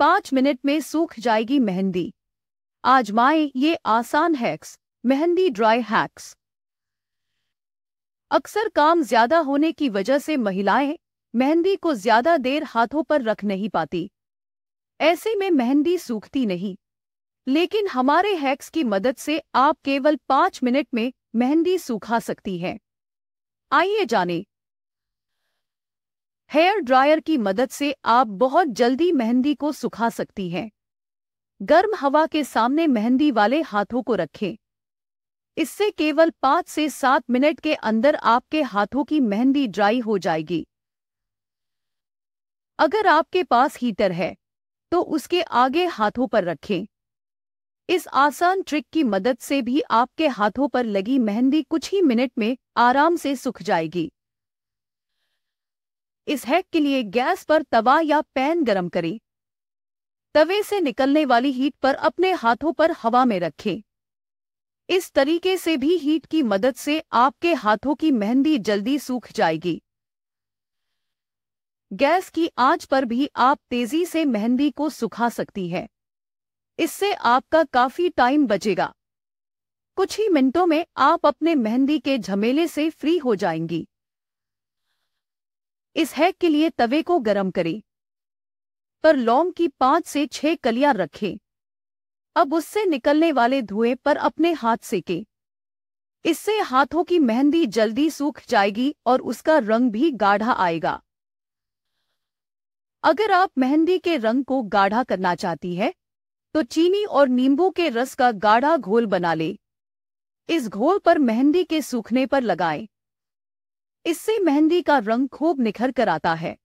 पाँच मिनट में सूख जाएगी मेहंदी आजमाएं ये आसान हैक्स मेहंदी ड्राई हैक्स अक्सर काम ज्यादा होने की वजह से महिलाएं मेहंदी को ज्यादा देर हाथों पर रख नहीं पाती ऐसे में मेहंदी सूखती नहीं लेकिन हमारे हैक्स की मदद से आप केवल पाँच मिनट में मेहंदी सूखा सकती हैं आइए जानें हेयर ड्रायर की मदद से आप बहुत जल्दी मेहंदी को सुखा सकती हैं गर्म हवा के सामने मेहंदी वाले हाथों को रखें इससे केवल पाँच से सात मिनट के अंदर आपके हाथों की मेहंदी ड्राई हो जाएगी अगर आपके पास हीटर है तो उसके आगे हाथों पर रखें इस आसान ट्रिक की मदद से भी आपके हाथों पर लगी मेहंदी कुछ ही मिनट में आराम से सूख जाएगी इस हैक के लिए गैस पर तवा या पैन गरम करें तवे से निकलने वाली हीट पर अपने हाथों पर हवा में रखें इस तरीके से भी हीट की मदद से आपके हाथों की मेहंदी जल्दी सूख जाएगी गैस की आंच पर भी आप तेजी से मेहंदी को सुखा सकती है इससे आपका काफी टाइम बचेगा कुछ ही मिनटों में आप अपने मेहंदी के झमेले से फ्री हो जाएंगी इस हैक के लिए तवे को गर्म करें पर लौंग की पांच से छह कलियां रखें अब उससे निकलने वाले धुएं पर अपने हाथ सेके इससे हाथों की मेहंदी जल्दी सूख जाएगी और उसका रंग भी गाढ़ा आएगा अगर आप मेहंदी के रंग को गाढ़ा करना चाहती है तो चीनी और नींबू के रस का गाढ़ा घोल बना ले इस घोल पर मेहंदी के सूखने पर लगाएं। इससे मेहंदी का रंग खूब निखर कर आता है